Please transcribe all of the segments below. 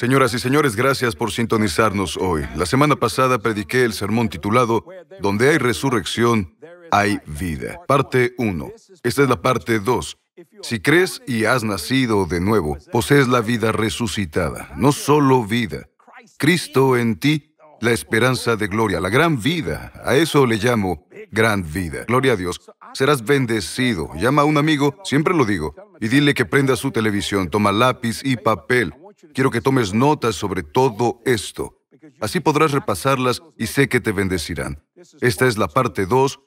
Señoras y señores, gracias por sintonizarnos hoy. La semana pasada prediqué el sermón titulado Donde hay resurrección, hay vida. Parte 1. Esta es la parte 2. Si crees y has nacido de nuevo, posees la vida resucitada, no solo vida. Cristo en ti, la esperanza de gloria, la gran vida. A eso le llamo gran vida. Gloria a Dios. Serás bendecido. Llama a un amigo, siempre lo digo, y dile que prenda su televisión, toma lápiz y papel. Quiero que tomes notas sobre todo esto. Así podrás repasarlas y sé que te bendecirán. Esta es la parte 2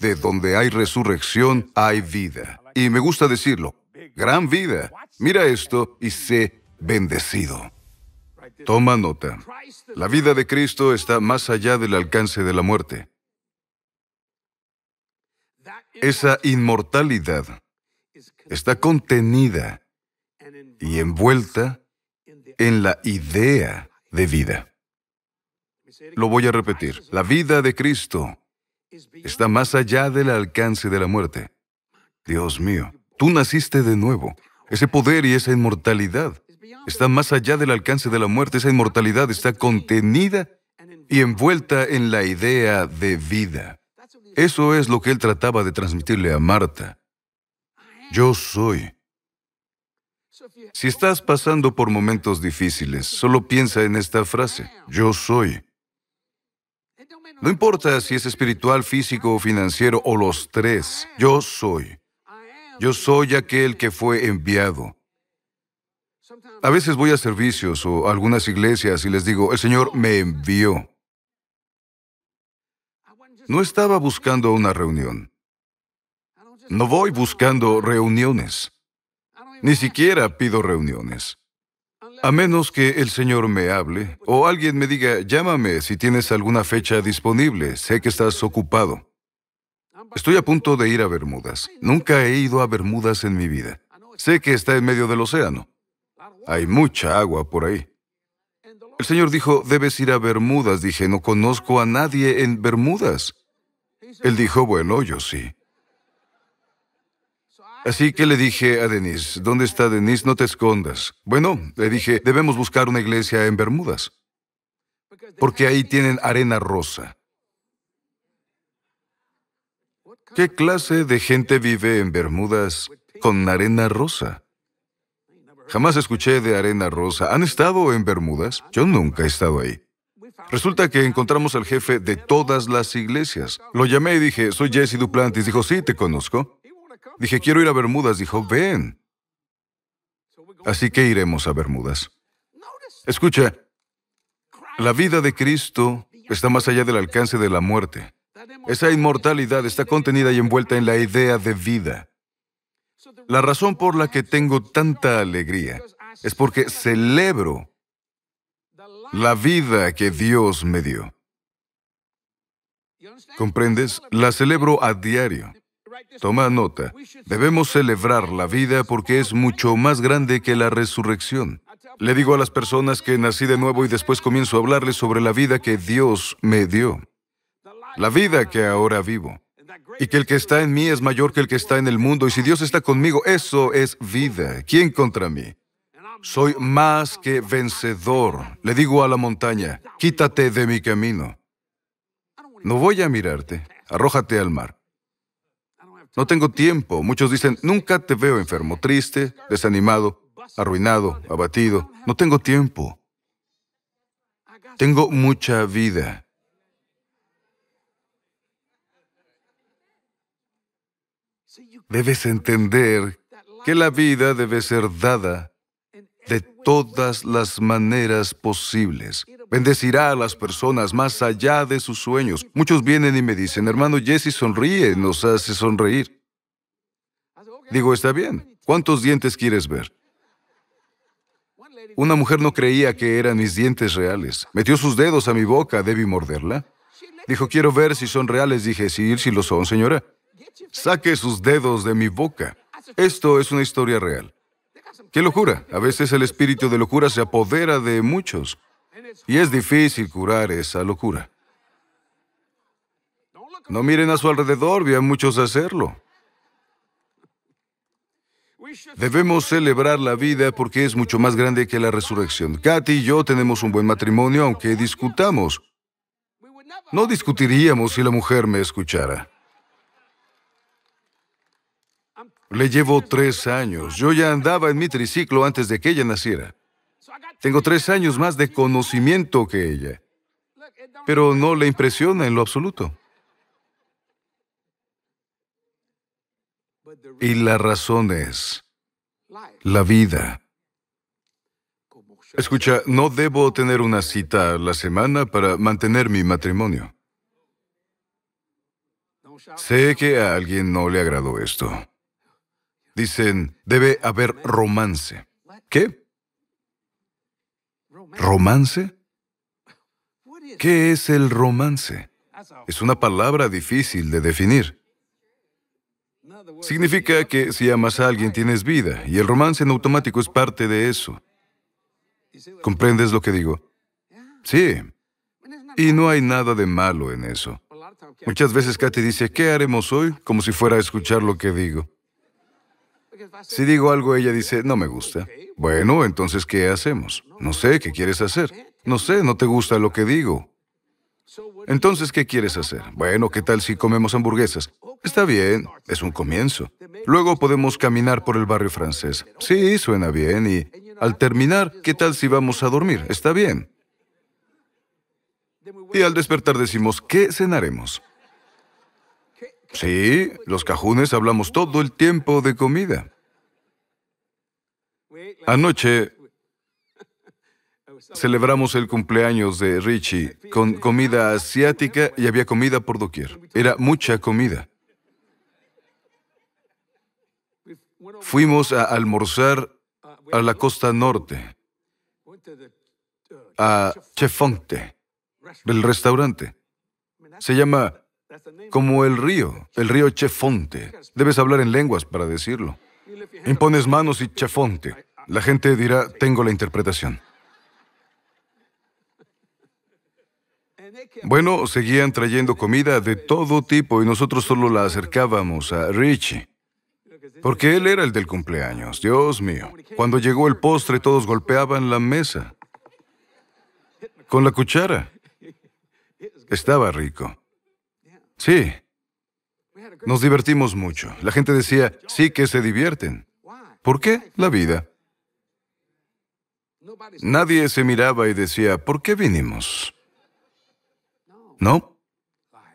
de donde hay resurrección, hay vida. Y me gusta decirlo, gran vida. Mira esto y sé bendecido. Toma nota. La vida de Cristo está más allá del alcance de la muerte. Esa inmortalidad está contenida y envuelta en la idea de vida. Lo voy a repetir, la vida de Cristo está más allá del alcance de la muerte. Dios mío, tú naciste de nuevo. Ese poder y esa inmortalidad está más allá del alcance de la muerte. Esa inmortalidad está contenida y envuelta en la idea de vida. Eso es lo que él trataba de transmitirle a Marta. Yo soy. Si estás pasando por momentos difíciles, solo piensa en esta frase, yo soy. No importa si es espiritual, físico o financiero o los tres, yo soy. Yo soy aquel que fue enviado. A veces voy a servicios o a algunas iglesias y les digo, el Señor me envió. No estaba buscando una reunión. No voy buscando reuniones. Ni siquiera pido reuniones. A menos que el Señor me hable o alguien me diga, llámame si tienes alguna fecha disponible, sé que estás ocupado. Estoy a punto de ir a Bermudas. Nunca he ido a Bermudas en mi vida. Sé que está en medio del océano. Hay mucha agua por ahí. El Señor dijo, debes ir a Bermudas. Dije, no conozco a nadie en Bermudas. Él dijo, bueno, yo sí. Así que le dije a Denise, ¿dónde está Denise? No te escondas. Bueno, le dije, debemos buscar una iglesia en Bermudas, porque ahí tienen arena rosa. ¿Qué clase de gente vive en Bermudas con arena rosa? Jamás escuché de arena rosa. ¿Han estado en Bermudas? Yo nunca he estado ahí. Resulta que encontramos al jefe de todas las iglesias. Lo llamé y dije, soy Jesse Duplantis. Dijo, sí, te conozco. Dije, quiero ir a Bermudas. Dijo, ven. Así que iremos a Bermudas. Escucha, la vida de Cristo está más allá del alcance de la muerte. Esa inmortalidad está contenida y envuelta en la idea de vida. La razón por la que tengo tanta alegría es porque celebro la vida que Dios me dio. ¿Comprendes? La celebro a diario. Toma nota, debemos celebrar la vida porque es mucho más grande que la resurrección. Le digo a las personas que nací de nuevo y después comienzo a hablarles sobre la vida que Dios me dio, la vida que ahora vivo, y que el que está en mí es mayor que el que está en el mundo, y si Dios está conmigo, eso es vida. ¿Quién contra mí? Soy más que vencedor. Le digo a la montaña, quítate de mi camino. No voy a mirarte, arrójate al mar. No tengo tiempo. Muchos dicen, nunca te veo enfermo, triste, desanimado, arruinado, abatido. No tengo tiempo. Tengo mucha vida. Debes entender que la vida debe ser dada de todas las maneras posibles. Bendecirá a las personas más allá de sus sueños. Muchos vienen y me dicen, hermano Jesse, sonríe, nos hace sonreír. Digo, está bien. ¿Cuántos dientes quieres ver? Una mujer no creía que eran mis dientes reales. Metió sus dedos a mi boca, debí morderla. Dijo, quiero ver si son reales. Dije, sí, si lo son, señora. Saque sus dedos de mi boca. Esto es una historia real. ¡Qué locura! A veces el espíritu de locura se apodera de muchos. Y es difícil curar esa locura. No miren a su alrededor, vean muchos hacerlo. Debemos celebrar la vida porque es mucho más grande que la resurrección. Katy y yo tenemos un buen matrimonio, aunque discutamos. No discutiríamos si la mujer me escuchara. Le llevo tres años. Yo ya andaba en mi triciclo antes de que ella naciera. Tengo tres años más de conocimiento que ella, pero no le impresiona en lo absoluto. Y la razón es la vida. Escucha, no debo tener una cita a la semana para mantener mi matrimonio. Sé que a alguien no le agradó esto. Dicen, debe haber romance. ¿Qué? ¿Romance? ¿Qué es el romance? Es una palabra difícil de definir. Significa que si amas a alguien tienes vida y el romance en automático es parte de eso. ¿Comprendes lo que digo? Sí. Y no hay nada de malo en eso. Muchas veces Katy dice, ¿qué haremos hoy? Como si fuera a escuchar lo que digo. Si digo algo, ella dice, no me gusta. Bueno, entonces, ¿qué hacemos? No sé, ¿qué quieres hacer? No sé, no te gusta lo que digo. Entonces, ¿qué quieres hacer? Bueno, ¿qué tal si comemos hamburguesas? Está bien, es un comienzo. Luego podemos caminar por el barrio francés. Sí, suena bien. Y al terminar, ¿qué tal si vamos a dormir? Está bien. Y al despertar decimos, ¿qué cenaremos? Sí, los cajunes hablamos todo el tiempo de comida. Anoche celebramos el cumpleaños de Richie con comida asiática y había comida por doquier. Era mucha comida. Fuimos a almorzar a la costa norte, a Chefonte, del restaurante. Se llama como el río, el río Chefonte. Debes hablar en lenguas para decirlo. Impones manos y Chefonte. La gente dirá, tengo la interpretación. Bueno, seguían trayendo comida de todo tipo y nosotros solo la acercábamos a Richie. Porque él era el del cumpleaños, Dios mío. Cuando llegó el postre todos golpeaban la mesa con la cuchara. Estaba rico. Sí. Nos divertimos mucho. La gente decía, sí que se divierten. ¿Por qué? La vida. Nadie se miraba y decía, ¿por qué vinimos? No,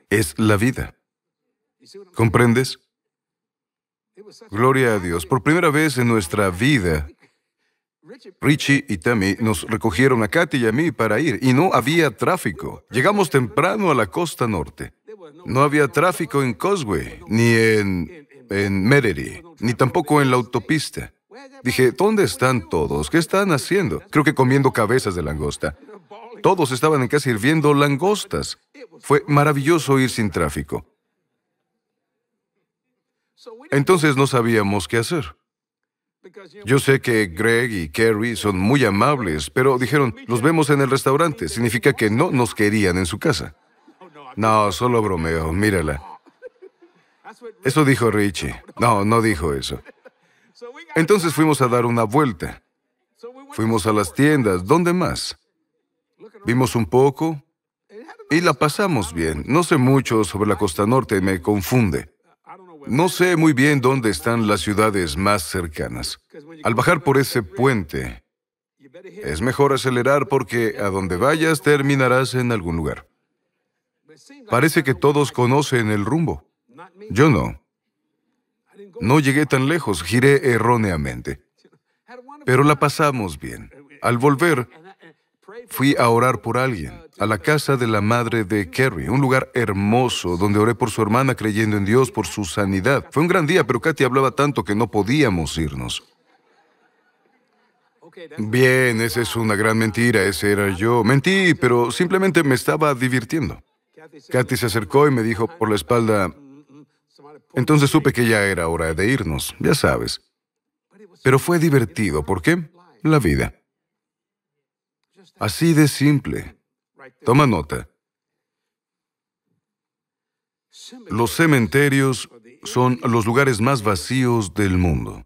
es la vida. ¿Comprendes? Gloria a Dios. Por primera vez en nuestra vida, Richie y Tammy nos recogieron a Katy y a mí para ir, y no había tráfico. Llegamos temprano a la costa norte. No había tráfico en Cosway, ni en, en ni tampoco en la autopista. Dije, ¿dónde están todos? ¿Qué están haciendo? Creo que comiendo cabezas de langosta. Todos estaban en casa hirviendo langostas. Fue maravilloso ir sin tráfico. Entonces no sabíamos qué hacer. Yo sé que Greg y Kerry son muy amables, pero dijeron, los vemos en el restaurante. Significa que no nos querían en su casa. No, solo bromeo, mírala. Eso dijo Richie. No, no dijo eso. Entonces fuimos a dar una vuelta. Fuimos a las tiendas, ¿dónde más? Vimos un poco y la pasamos bien. No sé mucho sobre la costa norte, me confunde. No sé muy bien dónde están las ciudades más cercanas. Al bajar por ese puente, es mejor acelerar porque a donde vayas terminarás en algún lugar. Parece que todos conocen el rumbo. Yo no. No llegué tan lejos, giré erróneamente. Pero la pasamos bien. Al volver, fui a orar por alguien, a la casa de la madre de Kerry, un lugar hermoso donde oré por su hermana creyendo en Dios por su sanidad. Fue un gran día, pero Katy hablaba tanto que no podíamos irnos. Bien, esa es una gran mentira, ese era yo. Mentí, pero simplemente me estaba divirtiendo. Katy se acercó y me dijo por la espalda, entonces supe que ya era hora de irnos, ya sabes. Pero fue divertido, ¿por qué? La vida. Así de simple. Toma nota. Los cementerios son los lugares más vacíos del mundo.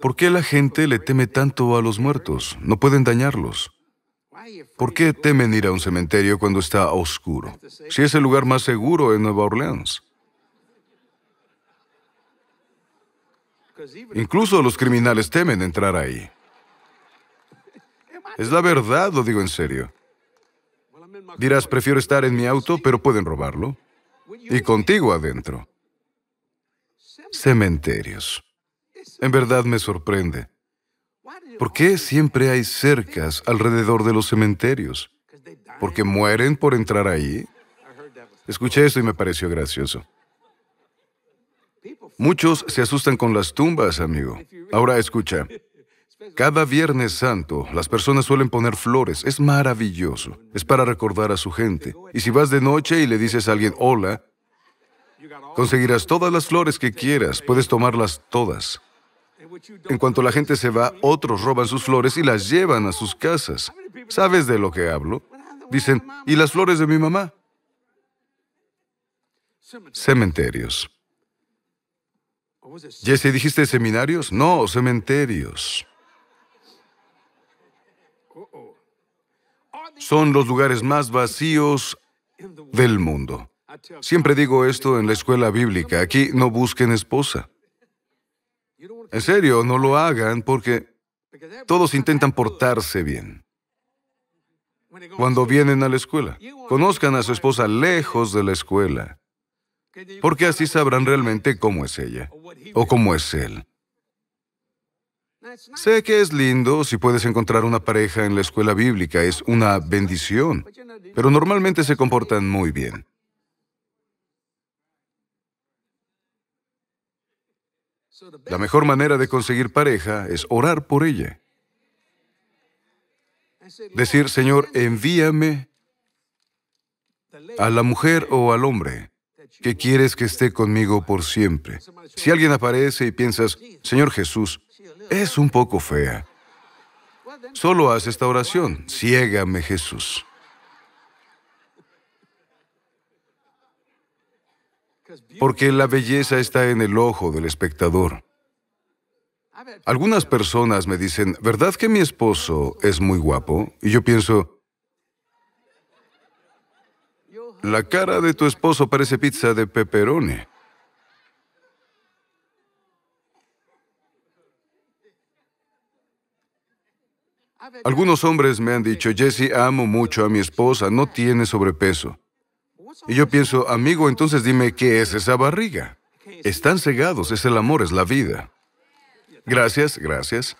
¿Por qué la gente le teme tanto a los muertos? No pueden dañarlos. ¿Por qué temen ir a un cementerio cuando está oscuro? Si es el lugar más seguro en Nueva Orleans. Incluso los criminales temen entrar ahí. Es la verdad, lo digo en serio. Dirás, prefiero estar en mi auto, pero pueden robarlo. Y contigo adentro. Cementerios. En verdad me sorprende. ¿Por qué siempre hay cercas alrededor de los cementerios? ¿Porque mueren por entrar ahí? Escuché eso y me pareció gracioso. Muchos se asustan con las tumbas, amigo. Ahora escucha. Cada Viernes Santo, las personas suelen poner flores. Es maravilloso. Es para recordar a su gente. Y si vas de noche y le dices a alguien hola, conseguirás todas las flores que quieras. Puedes tomarlas todas. En cuanto la gente se va, otros roban sus flores y las llevan a sus casas. ¿Sabes de lo que hablo? Dicen, ¿y las flores de mi mamá? Cementerios. Jesse, ¿dijiste seminarios? No, cementerios. Son los lugares más vacíos del mundo. Siempre digo esto en la escuela bíblica, aquí no busquen esposa. En serio, no lo hagan porque todos intentan portarse bien cuando vienen a la escuela. Conozcan a su esposa lejos de la escuela, porque así sabrán realmente cómo es ella o cómo es él. Sé que es lindo si puedes encontrar una pareja en la escuela bíblica, es una bendición, pero normalmente se comportan muy bien. La mejor manera de conseguir pareja es orar por ella. Decir, Señor, envíame a la mujer o al hombre que quieres que esté conmigo por siempre. Si alguien aparece y piensas, Señor Jesús, es un poco fea, solo haz esta oración, ciégame Jesús. porque la belleza está en el ojo del espectador. Algunas personas me dicen, ¿verdad que mi esposo es muy guapo? Y yo pienso, la cara de tu esposo parece pizza de peperone. Algunos hombres me han dicho, Jesse, amo mucho a mi esposa, no tiene sobrepeso. Y yo pienso, amigo, entonces dime, ¿qué es esa barriga? Están cegados, es el amor, es la vida. Gracias, gracias.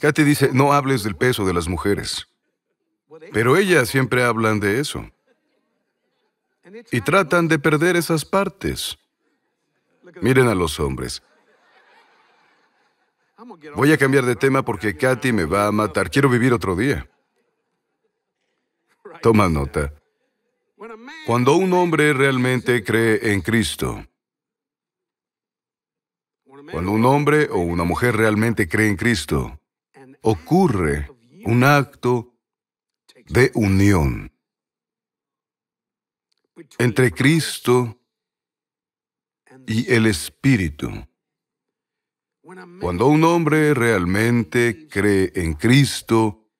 Katy dice, no hables del peso de las mujeres. Pero ellas siempre hablan de eso. Y tratan de perder esas partes. Miren a los hombres. Voy a cambiar de tema porque Katy me va a matar. Quiero vivir otro día. Toma nota. Cuando un hombre realmente cree en Cristo, cuando un hombre o una mujer realmente cree en Cristo, ocurre un acto de unión entre Cristo y el Espíritu. Cuando un hombre realmente cree en Cristo,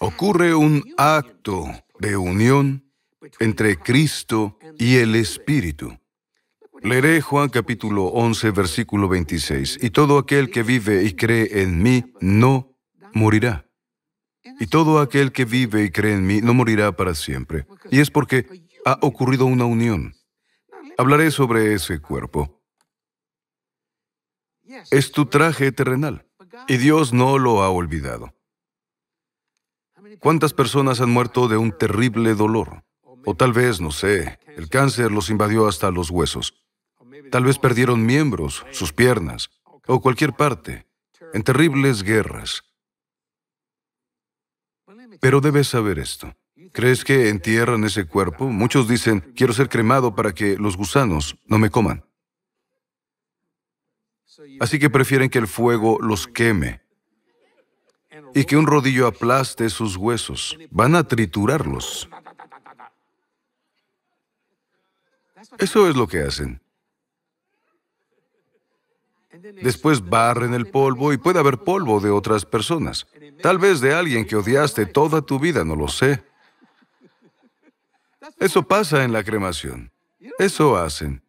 ocurre un acto de unión entre Cristo y el Espíritu. Leeré Juan capítulo 11, versículo 26. Y todo aquel que vive y cree en mí no morirá. Y todo aquel que vive y cree en mí no morirá para siempre. Y es porque ha ocurrido una unión. Hablaré sobre ese cuerpo. Es tu traje terrenal. Y Dios no lo ha olvidado. ¿Cuántas personas han muerto de un terrible dolor? O tal vez, no sé, el cáncer los invadió hasta los huesos. Tal vez perdieron miembros, sus piernas, o cualquier parte, en terribles guerras. Pero debes saber esto. ¿Crees que entierran ese cuerpo? Muchos dicen, quiero ser cremado para que los gusanos no me coman. Así que prefieren que el fuego los queme y que un rodillo aplaste sus huesos. Van a triturarlos. Eso es lo que hacen. Después barren el polvo y puede haber polvo de otras personas. Tal vez de alguien que odiaste toda tu vida, no lo sé. Eso pasa en la cremación. Eso hacen.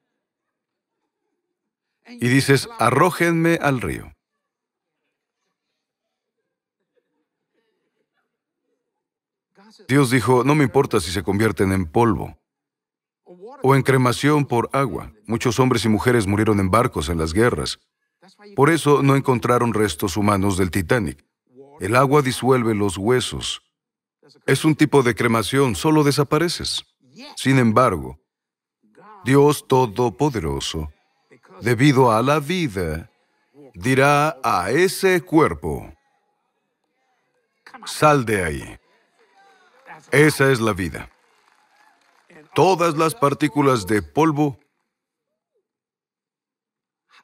Y dices, arrójenme al río. Dios dijo, no me importa si se convierten en polvo o en cremación por agua. Muchos hombres y mujeres murieron en barcos en las guerras. Por eso no encontraron restos humanos del Titanic. El agua disuelve los huesos. Es un tipo de cremación, solo desapareces. Sin embargo, Dios Todopoderoso, debido a la vida, dirá a ese cuerpo, sal de ahí. Esa es la vida todas las partículas de polvo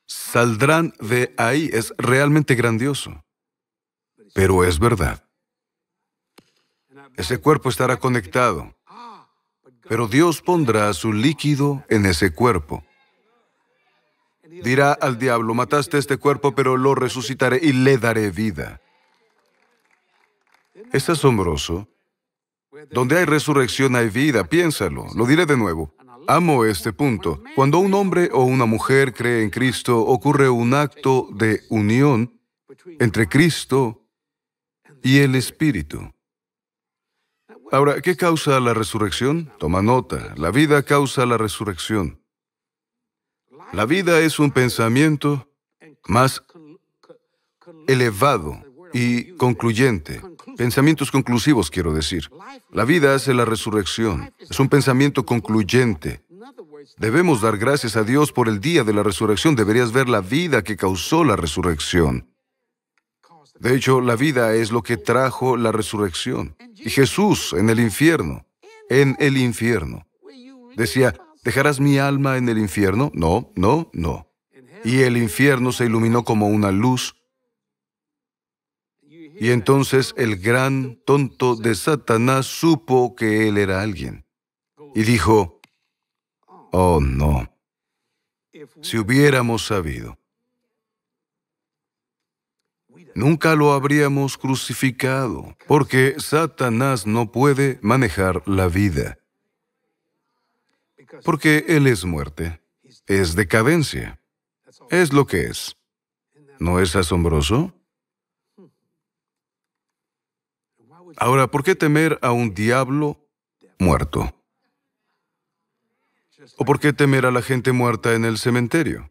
saldrán de ahí. Es realmente grandioso. Pero es verdad. Ese cuerpo estará conectado. Pero Dios pondrá su líquido en ese cuerpo. Dirá al diablo, mataste este cuerpo, pero lo resucitaré y le daré vida. Es asombroso donde hay resurrección hay vida, piénsalo. Lo diré de nuevo. Amo este punto. Cuando un hombre o una mujer cree en Cristo, ocurre un acto de unión entre Cristo y el Espíritu. Ahora, ¿qué causa la resurrección? Toma nota, la vida causa la resurrección. La vida es un pensamiento más elevado y concluyente. Pensamientos conclusivos, quiero decir. La vida hace la resurrección. Es un pensamiento concluyente. Debemos dar gracias a Dios por el día de la resurrección. Deberías ver la vida que causó la resurrección. De hecho, la vida es lo que trajo la resurrección. Y Jesús en el infierno, en el infierno, decía, ¿dejarás mi alma en el infierno? No, no, no. Y el infierno se iluminó como una luz y entonces el gran tonto de Satanás supo que él era alguien. Y dijo, oh no, si hubiéramos sabido, nunca lo habríamos crucificado, porque Satanás no puede manejar la vida. Porque él es muerte, es decadencia, es lo que es. ¿No es asombroso? Ahora, ¿por qué temer a un diablo muerto? ¿O por qué temer a la gente muerta en el cementerio?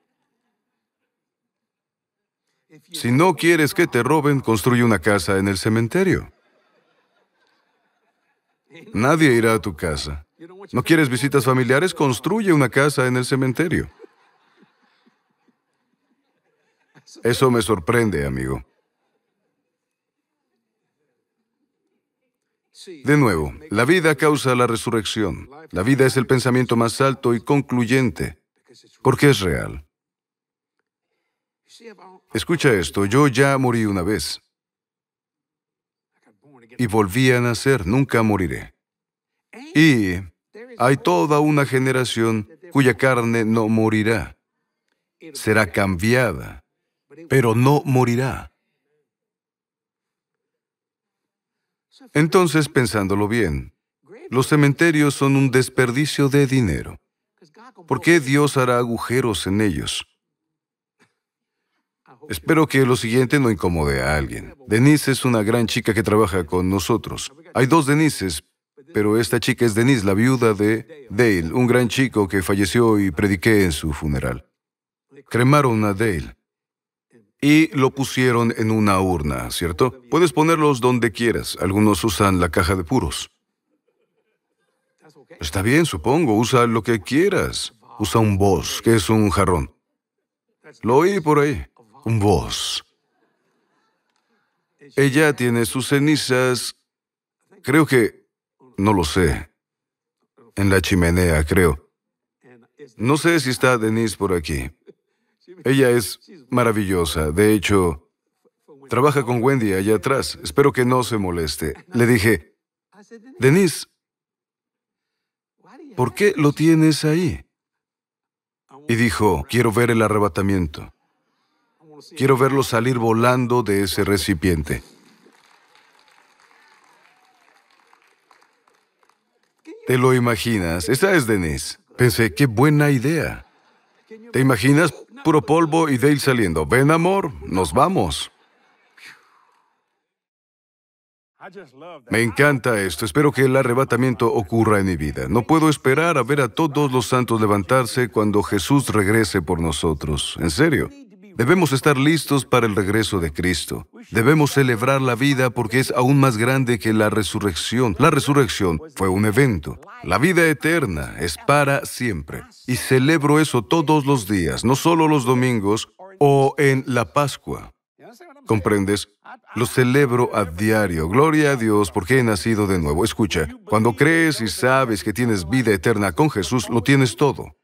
Si no quieres que te roben, construye una casa en el cementerio. Nadie irá a tu casa. ¿No quieres visitas familiares? Construye una casa en el cementerio. Eso me sorprende, amigo. De nuevo, la vida causa la resurrección. La vida es el pensamiento más alto y concluyente, porque es real. Escucha esto, yo ya morí una vez y volví a nacer, nunca moriré. Y hay toda una generación cuya carne no morirá, será cambiada, pero no morirá. Entonces, pensándolo bien, los cementerios son un desperdicio de dinero. ¿Por qué Dios hará agujeros en ellos? Espero que lo siguiente no incomode a alguien. Denise es una gran chica que trabaja con nosotros. Hay dos Denises, pero esta chica es Denise, la viuda de Dale, un gran chico que falleció y prediqué en su funeral. Cremaron a Dale y lo pusieron en una urna, ¿cierto? Puedes ponerlos donde quieras. Algunos usan la caja de puros. Está bien, supongo. Usa lo que quieras. Usa un voz, que es un jarrón. Lo oí por ahí. Un voz. Ella tiene sus cenizas, creo que, no lo sé, en la chimenea, creo. No sé si está Denise por aquí. Ella es maravillosa. De hecho, trabaja con Wendy allá atrás. Espero que no se moleste. Le dije, Denise, ¿por qué lo tienes ahí? Y dijo, quiero ver el arrebatamiento. Quiero verlo salir volando de ese recipiente. ¿Te lo imaginas? «Esa es Denise. Pensé, qué buena idea. ¿Te imaginas Puro polvo y Dale saliendo. Ven, amor, nos vamos. Me encanta esto. Espero que el arrebatamiento ocurra en mi vida. No puedo esperar a ver a todos los santos levantarse cuando Jesús regrese por nosotros. En serio. Debemos estar listos para el regreso de Cristo. Debemos celebrar la vida porque es aún más grande que la resurrección. La resurrección fue un evento. La vida eterna es para siempre. Y celebro eso todos los días, no solo los domingos o en la Pascua. ¿Comprendes? Lo celebro a diario. Gloria a Dios porque he nacido de nuevo. Escucha, cuando crees y sabes que tienes vida eterna con Jesús, lo tienes todo.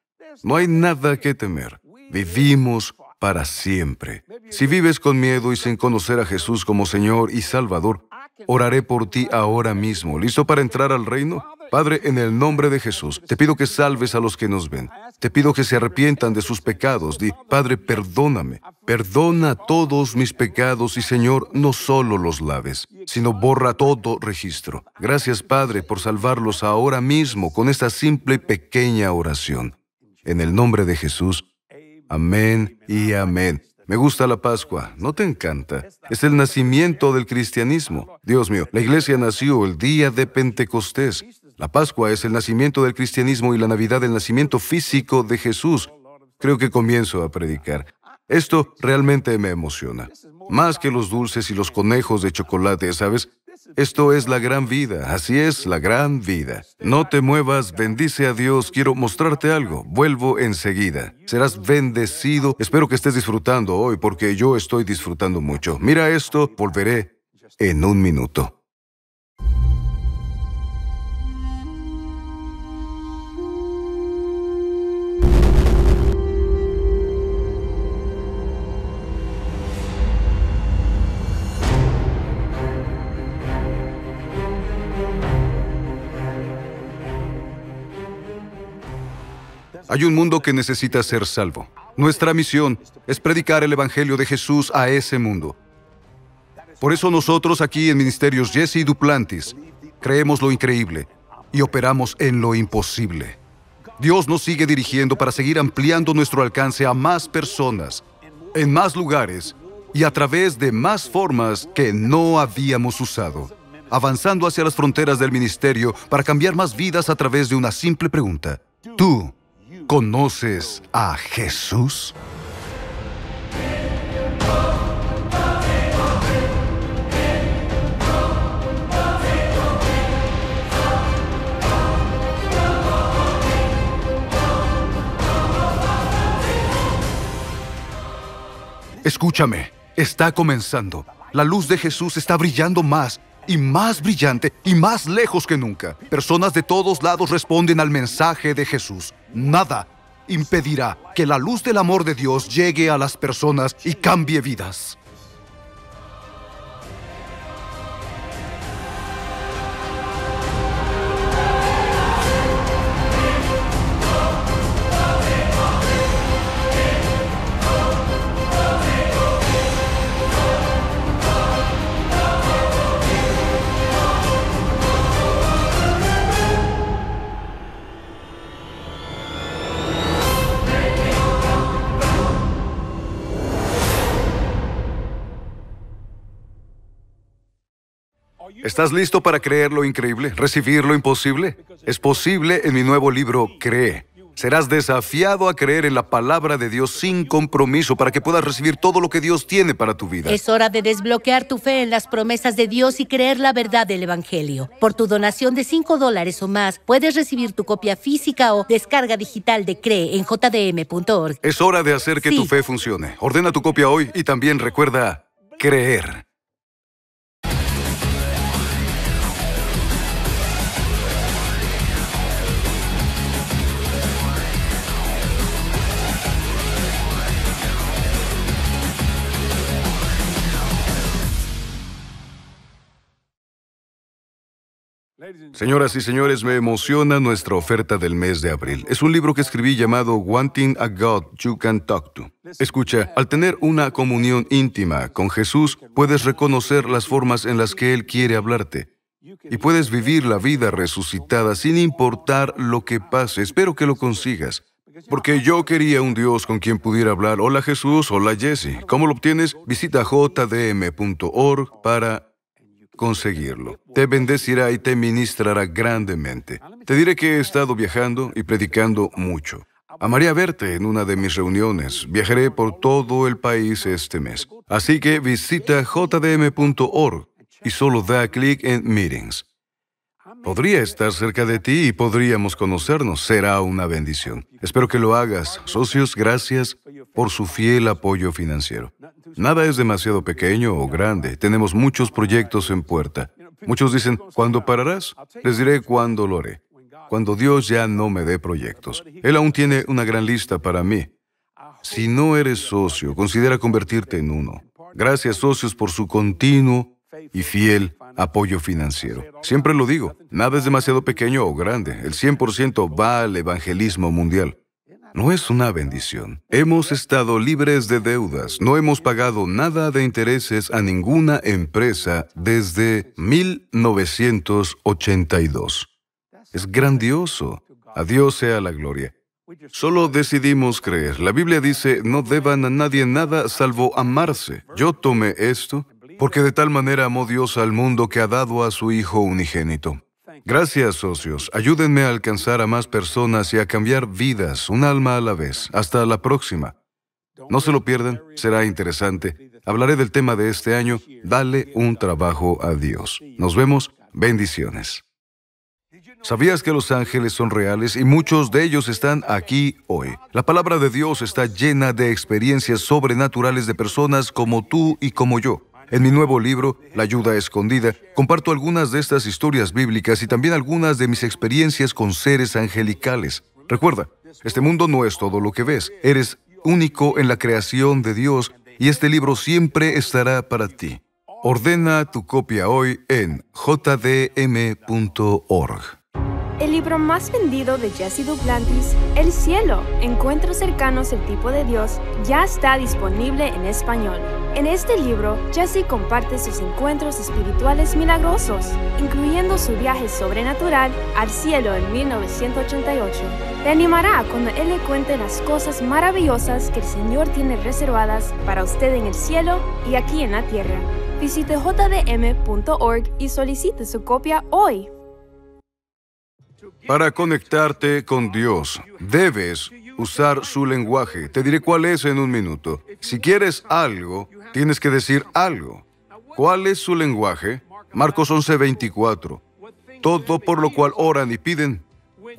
No hay nada que temer. Vivimos para siempre. Si vives con miedo y sin conocer a Jesús como Señor y Salvador, oraré por ti ahora mismo. ¿Listo para entrar al reino? Padre, en el nombre de Jesús, te pido que salves a los que nos ven. Te pido que se arrepientan de sus pecados. Di, Padre, perdóname. Perdona todos mis pecados y Señor, no solo los laves, sino borra todo registro. Gracias, Padre, por salvarlos ahora mismo con esta simple y pequeña oración. En el nombre de Jesús. Amén y amén. Me gusta la Pascua, ¿no te encanta? Es el nacimiento del cristianismo. Dios mío, la iglesia nació el día de Pentecostés. La Pascua es el nacimiento del cristianismo y la Navidad el nacimiento físico de Jesús. Creo que comienzo a predicar. Esto realmente me emociona. Más que los dulces y los conejos de chocolate, ¿sabes? Esto es la gran vida, así es la gran vida. No te muevas, bendice a Dios, quiero mostrarte algo, vuelvo enseguida. Serás bendecido, espero que estés disfrutando hoy porque yo estoy disfrutando mucho. Mira esto, volveré en un minuto. Hay un mundo que necesita ser salvo. Nuestra misión es predicar el Evangelio de Jesús a ese mundo. Por eso nosotros aquí en Ministerios Jesse y Duplantis creemos lo increíble y operamos en lo imposible. Dios nos sigue dirigiendo para seguir ampliando nuestro alcance a más personas, en más lugares y a través de más formas que no habíamos usado, avanzando hacia las fronteras del ministerio para cambiar más vidas a través de una simple pregunta. ¿Tú ¿Conoces a Jesús? Escúchame, está comenzando. La luz de Jesús está brillando más y más brillante y más lejos que nunca. Personas de todos lados responden al mensaje de Jesús. Nada impedirá que la luz del amor de Dios llegue a las personas y cambie vidas. ¿Estás listo para creer lo increíble, recibir lo imposible? Es posible en mi nuevo libro Cree. Serás desafiado a creer en la palabra de Dios sin compromiso para que puedas recibir todo lo que Dios tiene para tu vida. Es hora de desbloquear tu fe en las promesas de Dios y creer la verdad del Evangelio. Por tu donación de cinco dólares o más, puedes recibir tu copia física o descarga digital de Cree en jdm.org. Es hora de hacer que tu fe funcione. Ordena tu copia hoy y también recuerda creer. Señoras y señores, me emociona nuestra oferta del mes de abril. Es un libro que escribí llamado Wanting a God You Can Talk To. Escucha, al tener una comunión íntima con Jesús, puedes reconocer las formas en las que Él quiere hablarte. Y puedes vivir la vida resucitada sin importar lo que pase. Espero que lo consigas. Porque yo quería un Dios con quien pudiera hablar. Hola Jesús, hola Jesse. ¿Cómo lo obtienes? Visita jdm.org para conseguirlo. Te bendecirá y te ministrará grandemente. Te diré que he estado viajando y predicando mucho. Amaré verte en una de mis reuniones. Viajaré por todo el país este mes. Así que visita jdm.org y solo da clic en Meetings. Podría estar cerca de ti y podríamos conocernos. Será una bendición. Espero que lo hagas. Socios, gracias por su fiel apoyo financiero. Nada es demasiado pequeño o grande. Tenemos muchos proyectos en puerta. Muchos dicen, ¿cuándo pararás? Les diré cuándo lo haré. Cuando Dios ya no me dé proyectos. Él aún tiene una gran lista para mí. Si no eres socio, considera convertirte en uno. Gracias socios por su continuo y fiel apoyo financiero. Siempre lo digo, nada es demasiado pequeño o grande. El 100% va al evangelismo mundial. No es una bendición. Hemos estado libres de deudas, no hemos pagado nada de intereses a ninguna empresa desde 1982. Es grandioso. A Dios sea la gloria. Solo decidimos creer. La Biblia dice, no deban a nadie nada salvo amarse. Yo tomé esto porque de tal manera amó Dios al mundo que ha dado a su Hijo unigénito. Gracias, socios. Ayúdenme a alcanzar a más personas y a cambiar vidas, un alma a la vez. Hasta la próxima. No se lo pierdan, será interesante. Hablaré del tema de este año, Dale un trabajo a Dios. Nos vemos, bendiciones. ¿Sabías que los ángeles son reales y muchos de ellos están aquí hoy? La palabra de Dios está llena de experiencias sobrenaturales de personas como tú y como yo. En mi nuevo libro, La ayuda escondida, comparto algunas de estas historias bíblicas y también algunas de mis experiencias con seres angelicales. Recuerda, este mundo no es todo lo que ves, eres único en la creación de Dios y este libro siempre estará para ti. Ordena tu copia hoy en jdm.org. El libro más vendido de Jesse Duplantis, El cielo, Encuentros cercanos el tipo de Dios, ya está disponible en español. En este libro, Jesse comparte sus encuentros espirituales milagrosos, incluyendo su viaje sobrenatural al cielo en 1988. Te animará cuando él le cuente las cosas maravillosas que el Señor tiene reservadas para usted en el cielo y aquí en la tierra. Visite jdm.org y solicite su copia hoy. Para conectarte con Dios, debes usar su lenguaje. Te diré cuál es en un minuto. Si quieres algo, tienes que decir algo. ¿Cuál es su lenguaje? Marcos 11, 24. Todo por lo cual oran y piden.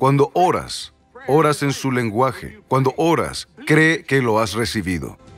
Cuando oras, oras en su lenguaje. Cuando oras, cree que lo has recibido.